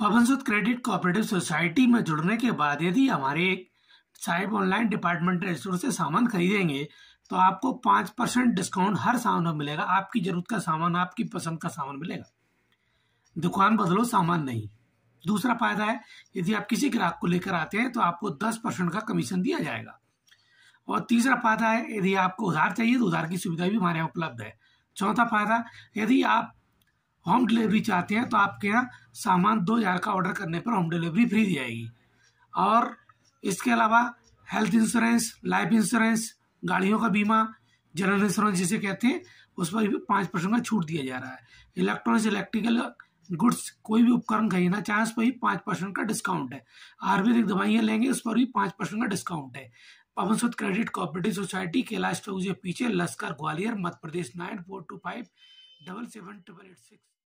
पवनसुद credit cooperative society में जुड़ने के बाद यदि हमारे एक साइट ऑनलाइन डिपार्टमेंट स्टोर से सामान खरीदेंगे तो आपको पाँच परसेंट डिस्काउंट हर सामान में मिलेगा आपकी ज़रूरत का सामान आपकी पसंद का सामान मिलेगा दुकान बदलो सामान नहीं दूसरा फायदा है यदि आप किसी ग्राहक को लेकर आते हैं तो आपको दस परसेंट का कमीशन दिया जाएगा और तीसरा फायदा है यदि आपको उधार चाहिए तो उधार की सुविधा भी हमारे यहाँ उपलब्ध है चौथा फायदा यदि आप होम डिलीवरी चाहते हैं तो आपके यहाँ सामान दो हज़ार का ऑर्डर करने पर होम डिलीवरी फ्री दी जाएगी और इसके अलावा हेल्थ इंश्योरेंस लाइफ इंश्योरेंस गाड़ियों का बीमा जनरल इंश्योरेंस जिसे कहते हैं उस पर भी पाँच परसेंट का छूट दिया जा रहा है इलेक्ट्रॉनिक्स इलेक्ट्रिकल गुड्स कोई भी उपकरण खरीदना चाहे उस पर भी पाँच परसेंट का डिस्काउंट है आयुर्वेदिक दवाइयाँ लेंगे उस पर भी पाँच परसेंट का डिस्काउंट है Pawan Sud credit cooperative society Kailash Chowk के पीछे Lashkar Gwalior Madhya Pradesh nine four two five Double seven, triple eight six.